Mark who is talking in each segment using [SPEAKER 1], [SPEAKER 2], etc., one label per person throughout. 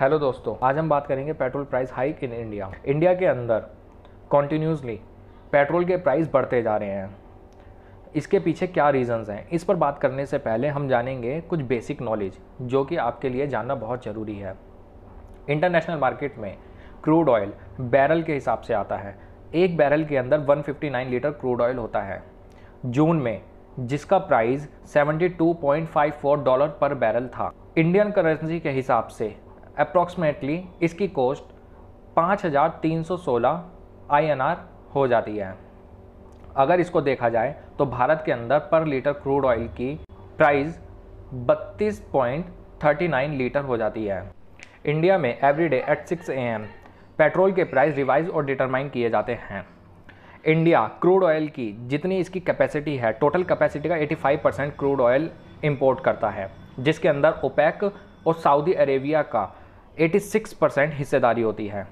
[SPEAKER 1] hello दोस्तों आज हम बात करेंगे petrol price hike in India India के अंदर कॉन्टीन्यूसली पेट्रोल के प्राइस बढ़ते जा रहे हैं इसके पीछे क्या रीजंस हैं इस पर बात करने से पहले हम जानेंगे कुछ बेसिक नॉलेज जो कि आपके लिए जानना बहुत ज़रूरी है इंटरनेशनल मार्केट में क्रूड ऑयल बैरल के हिसाब से आता है एक बैरल के अंदर 159 लीटर क्रूड ऑयल होता है जून में जिसका प्राइस 72.54 डॉलर पर बैरल था इंडियन करेंसी के हिसाब से अप्रॉक्सीमेटली इसकी कॉस्ट पाँच हज़ार तीन सौ सोलह आई एन आर हो जाती है अगर इसको देखा जाए तो भारत के अंदर पर लीटर क्रूड ऑयल की प्राइस बत्तीस पॉइंट थर्टी नाइन लीटर हो जाती है इंडिया में every day at six A M petrol के प्राइस रिवाइज और डिटरमाइन किए जाते हैं इंडिया क्रूड ऑयल की जितनी इसकी कैपेसिटी है टोटल कैपेसिटी का 85 परसेंट क्रूड ऑयल इम्पोर्ट करता है जिसके अंदर ओपेक और सऊदी अरेबिया का 86 परसेंट हिस्सेदारी होती है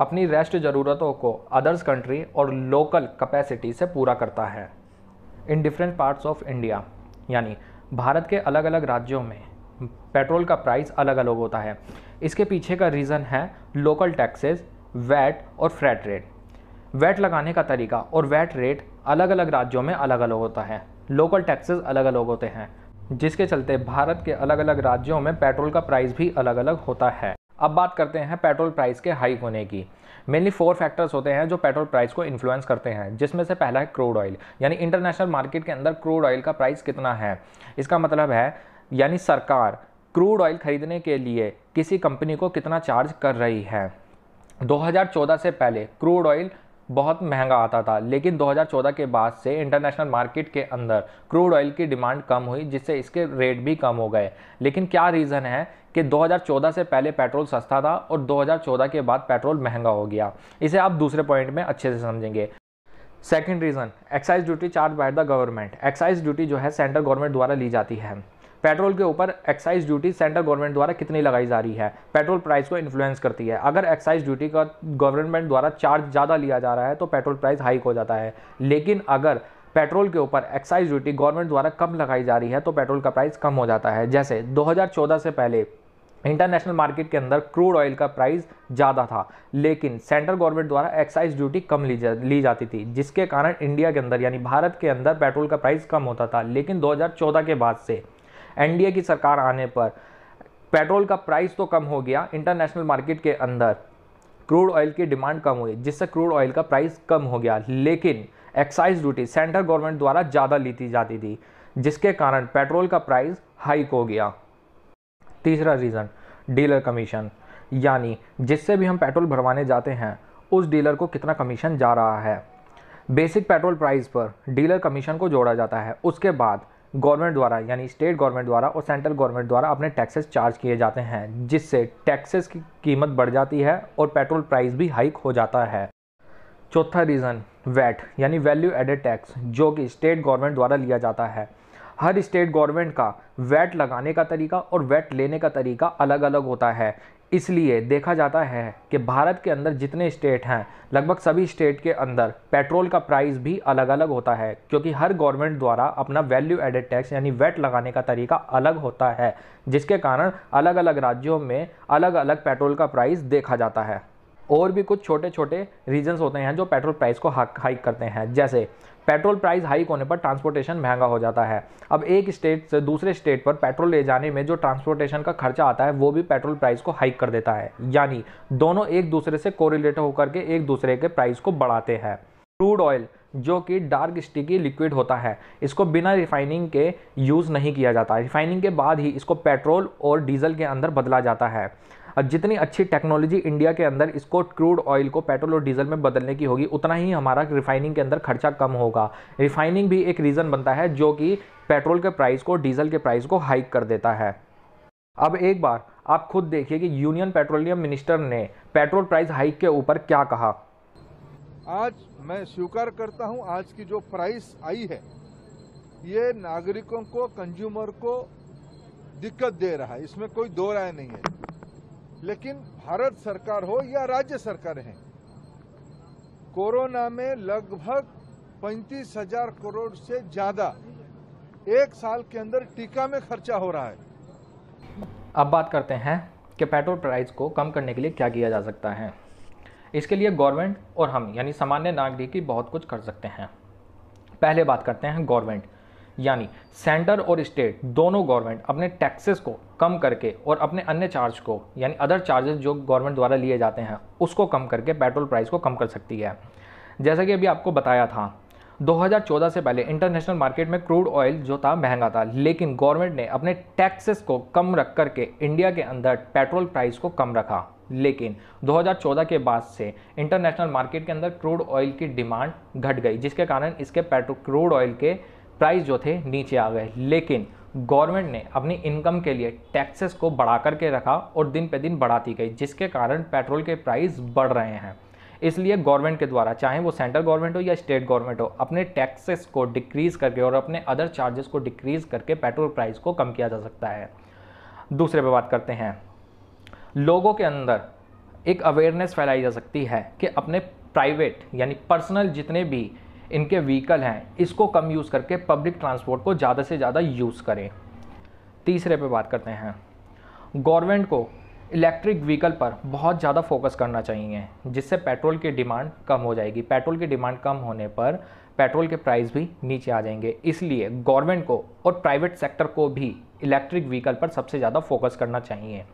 [SPEAKER 1] अपनी रेस्ट ज़रूरतों को अदर्स कंट्री और लोकल कैपेसिटी से पूरा करता है in different parts of India यानी भारत के अलग अलग राज्यों में पेट्रोल का प्राइस अलग अलग होता है इसके पीछे का रीज़न है लोकल टैक्सेस वैट और फ्रैट रेट वैट लगाने का तरीका और वैट रेट अलग अलग राज्यों में अलग अलग होता है लोकल टैक्सेस अलग अलग होते हैं जिसके चलते भारत के अलग अलग राज्यों में पेट्रोल का प्राइस भी अलग अलग होता है अब बात करते हैं पेट्रोल प्राइस के हाई होने की मेनली फोर फैक्टर्स होते हैं जो पेट्रोल प्राइस को इन्फ्लुएंस करते हैं जिसमें से पहला है क्रूड ऑयल यानी इंटरनेशनल मार्केट के अंदर क्रूड ऑयल का प्राइस कितना है इसका मतलब है यानी सरकार क्रूड ऑयल खरीदने के लिए किसी कंपनी को कितना चार्ज कर रही है 2014 से पहले क्रूड ऑयल बहुत महंगा आता था लेकिन 2014 के बाद से इंटरनेशनल मार्केट के अंदर क्रूड ऑयल की डिमांड कम हुई जिससे इसके रेट भी कम हो गए लेकिन क्या रीज़न है कि 2014 से पहले पेट्रोल सस्ता था और 2014 के बाद पेट्रोल महंगा हो गया इसे आप दूसरे पॉइंट में अच्छे से समझेंगे second reason excise duty charge by the government excise duty जो है सेंट्रल गवर्नमेंट द्वारा ली जाती है पेट्रोल के ऊपर एक्साइज ड्यूटी सेंट्रल गवर्नमेंट द्वारा कितनी लगाई जा रही है पेट्रोल प्राइस को इन्फ्लुएंस करती है अगर एक्साइज ड्यूटी का गवर्नमेंट द्वारा चार्ज ज़्यादा लिया जा रहा है तो पेट्रोल प्राइस हाइक हो जाता है लेकिन अगर पेट्रोल के ऊपर एक्साइज ड्यूटी गवर्नमेंट द्वारा कम लगाई जा रही है तो पेट्रोल का प्राइस कम हो जाता है जैसे 2014 से पहले इंटरनेशनल मार्केट के अंदर क्रूड ऑयल का प्राइस ज़्यादा था लेकिन सेंट्रल गवर्नमेंट द्वारा एक्साइज ड्यूटी कम ली जा ली जाती थी जिसके कारण इंडिया के अंदर यानी भारत के अंदर पेट्रोल का प्राइस कम होता था लेकिन 2014 के बाद से एनडीए की सरकार आने पर पेट्रोल का प्राइस तो कम हो गया इंटरनेशनल मार्केट के अंदर क्रूड ऑयल की डिमांड कम हुई जिससे क्रूड ऑयल का प्राइस कम हो गया लेकिन एक्साइज ड्यूटी सेंट्रल गवर्नमेंट द्वारा ज़्यादा ली थी जाती थी जिसके कारण पेट्रोल का प्राइस हाइक हो गया तीसरा रीज़न डीलर कमीशन यानी जिससे भी हम पेट्रोल भरवाने जाते हैं उस डीलर को कितना कमीशन जा रहा है बेसिक पेट्रोल प्राइस पर डीलर कमीशन को जोड़ा जाता है उसके बाद गवर्नमेंट द्वारा यानी स्टेट गवर्नमेंट द्वारा और सेंट्रल गवर्नमेंट द्वारा अपने टैक्सेस चार्ज किए जाते हैं जिससे टैक्सेस की कीमत बढ़ जाती है और पेट्रोल प्राइस भी हाइक हो जाता है चौथा रीज़न वैट यानी वैल्यू एडेड टैक्स जो कि स्टेट गवर्नमेंट द्वारा लिया जाता है हर स्टेट गवर्नमेंट का वैट लगाने का तरीका और वैट लेने का तरीका अलग अलग होता है इसलिए देखा जाता है कि भारत के अंदर जितने स्टेट हैं लगभग सभी स्टेट के अंदर पेट्रोल का प्राइस भी अलग अलग होता है क्योंकि हर गवर्नमेंट द्वारा अपना वैल्यू एडेड टैक्स यानी वेट लगाने का तरीका अलग होता है जिसके कारण अलग अलग राज्यों में अलग अलग पेट्रोल का प्राइस देखा जाता है और भी कुछ छोटे छोटे रीजन्स होते हैं जो पेट्रोल प्राइस को हाइक करते हैं जैसे पेट्रोल प्राइस हाइक होने पर ट्रांसपोर्टेशन महंगा हो जाता है अब एक स्टेट से दूसरे स्टेट पर पेट्रोल ले जाने में जो ट्रांसपोर्टेशन का खर्चा आता है वो भी पेट्रोल प्राइस को हाइक कर देता है यानी दोनों एक दूसरे से कोरिलेट होकर के एक दूसरे के प्राइस को बढ़ाते हैं क्रूड ऑयल जो कि डार्क स्टिकी लिक्विड होता है इसको बिना रिफाइनिंग के यूज़ नहीं किया जाता रिफाइनिंग के बाद ही इसको पेट्रोल और डीजल के अंदर बदला जाता है और जितनी अच्छी टेक्नोलॉजी इंडिया के अंदर इसको क्रूड ऑयल को पेट्रोल और डीजल में बदलने की होगी उतना ही हमारा रिफाइनिंग के अंदर खर्चा कम होगा रिफाइनिंग भी एक रीज़न बनता है जो कि पेट्रोल के प्राइस को डीजल के प्राइस को हाइक कर देता है अब एक बार आप खुद देखिए कि यूनियन पेट्रोलियम मिनिस्टर ने पेट्रोल प्राइस हाइक के ऊपर क्या कहा आज मैं स्वीकार करता हूं आज की जो प्राइस आई है ये नागरिकों को कंज्यूमर को दिक्कत दे रहा है इसमें कोई दो राय नहीं है लेकिन भारत सरकार हो या राज्य सरकार है कोरोना में लगभग पैंतीस हजार करोड़ से ज्यादा एक साल के अंदर टीका में खर्चा हो रहा है अब बात करते हैं कि पेट्रोल प्राइस को कम करने के लिए क्या किया जा सकता है इसके लिए गवर्नमेंट और हम यानी सामान्य नागरिक ही बहुत कुछ कर सकते हैं पहले बात करते हैं गवर्नमेंट यानी सेंटर और स्टेट दोनों गवर्नमेंट अपने टैक्सेस को कम करके और अपने अन्य चार्ज को यानी अदर चार्जेस जो गवर्नमेंट द्वारा लिए जाते हैं उसको कम करके पेट्रोल प्राइस को कम कर सकती है जैसा कि अभी आपको बताया था 2014 से पहले इंटरनेशनल मार्केट में क्रूड ऑयल जो था महंगा था लेकिन गवर्नमेंट ने अपने टैक्सेस को कम रख करके इंडिया के अंदर पेट्रोल प्राइस को कम रखा लेकिन 2014 के बाद से इंटरनेशनल मार्केट के अंदर क्रूड ऑयल की डिमांड घट गई जिसके कारण इसके पेट्रो क्रूड ऑयल के प्राइस जो थे नीचे आ गए लेकिन गवर्नमेंट ने अपनी इनकम के लिए टैक्सेस को बढ़ा करके रखा और दिन पे दिन बढ़ाती गई जिसके कारण पेट्रोल के प्राइस बढ़ रहे हैं इसलिए गवर्नमेंट के द्वारा चाहे वो सेंट्रल गवर्नमेंट हो या स्टेट गवर्नमेंट हो अपने टैक्सेस को डिक्रीज़ करके और अपने अदर चार्जेस को डिक्रीज़ करके पेट्रोल प्राइस को कम किया जा सकता है दूसरे पे बात करते हैं लोगों के अंदर एक अवेयरनेस फैलाई जा सकती है कि अपने प्राइवेट यानी पर्सनल जितने भी इनके व्हीकल हैं इसको कम यूज़ करके पब्लिक ट्रांसपोर्ट को ज़्यादा से ज़्यादा यूज़ करें तीसरे पे बात करते हैं गवर्नमेंट को इलेक्ट्रिक व्हीकल पर बहुत ज़्यादा फोकस करना चाहिए जिससे पेट्रोल की डिमांड कम हो जाएगी पेट्रोल की डिमांड कम होने पर पेट्रोल के प्राइस भी नीचे आ जाएंगे इसलिए गवर्नमेंट को और प्राइवेट सेक्टर को भी इलेक्ट्रिक व्हीकल पर सबसे ज़्यादा फोकस करना चाहिए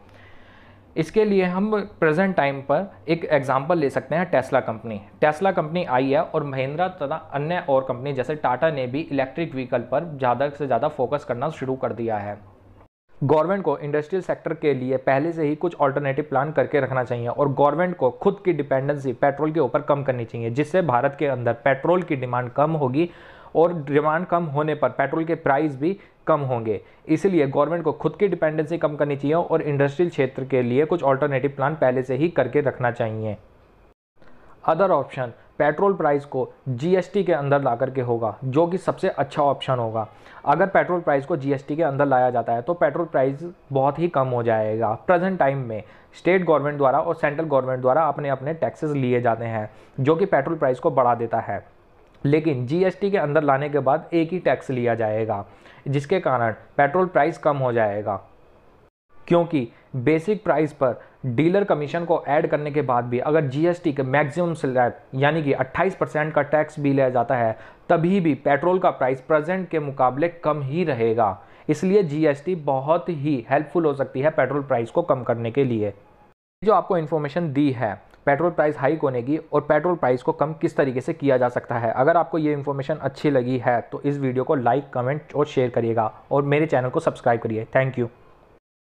[SPEAKER 1] इसके लिए हम प्रेजेंट टाइम पर एक एग्जांपल ले सकते हैं टेस्ला कंपनी टेस्ला कंपनी आई है और महिंद्रा तथा अन्य और कंपनी जैसे टाटा ने भी इलेक्ट्रिक व्हीकल पर ज़्यादा से ज़्यादा फोकस करना शुरू कर दिया है गवर्नमेंट को इंडस्ट्रियल सेक्टर के लिए पहले से ही कुछ ऑल्टरनेटिव प्लान करके रखना चाहिए और गवर्नमेंट को खुद की डिपेंडेंसी पेट्रोल के ऊपर कम करनी चाहिए जिससे भारत के अंदर पेट्रोल की डिमांड कम होगी और डिमांड कम होने पर पेट्रोल के प्राइस भी कम होंगे इसलिए गवर्नमेंट को खुद की डिपेंडेंसी कम करनी चाहिए और इंडस्ट्रियल क्षेत्र के लिए कुछ ऑल्टरनेटिव प्लान पहले से ही करके रखना चाहिए अदर ऑप्शन पेट्रोल प्राइस को जीएसटी के अंदर ला करके होगा जो कि सबसे अच्छा ऑप्शन होगा अगर पेट्रोल प्राइस को जीएसटी के अंदर लाया जाता है तो पेट्रोल प्राइस बहुत ही कम हो जाएगा प्रेजेंट टाइम में स्टेट गवर्नमेंट द्वारा और सेंट्रल गवर्नमेंट द्वारा अपने अपने टैक्सेस लिए जाते हैं जो कि पेट्रोल प्राइस को बढ़ा देता है लेकिन जीएसटी के अंदर लाने के बाद एक ही टैक्स लिया जाएगा जिसके कारण पेट्रोल प्राइस कम हो जाएगा क्योंकि बेसिक प्राइस पर डीलर कमीशन को ऐड करने के बाद भी अगर जीएसटी के मैक्सिमम स्लैब यानी कि 28 परसेंट का टैक्स भी लिया जाता है तभी भी पेट्रोल का प्राइस प्रेजेंट के मुकाबले कम ही रहेगा इसलिए जीएसटी बहुत ही हेल्पफुल हो सकती है पेट्रोल प्राइस को कम करने के लिए जो आपको इन्फॉर्मेशन दी है पेट्रोल प्राइस हाइक होने की और पेट्रोल प्राइस को कम किस तरीके से किया जा सकता है अगर आपको ये इन्फॉर्मेशन अच्छी लगी है तो इस वीडियो को लाइक कमेंट और शेयर करिएगा और मेरे चैनल को सब्सक्राइब करिए थैंक यू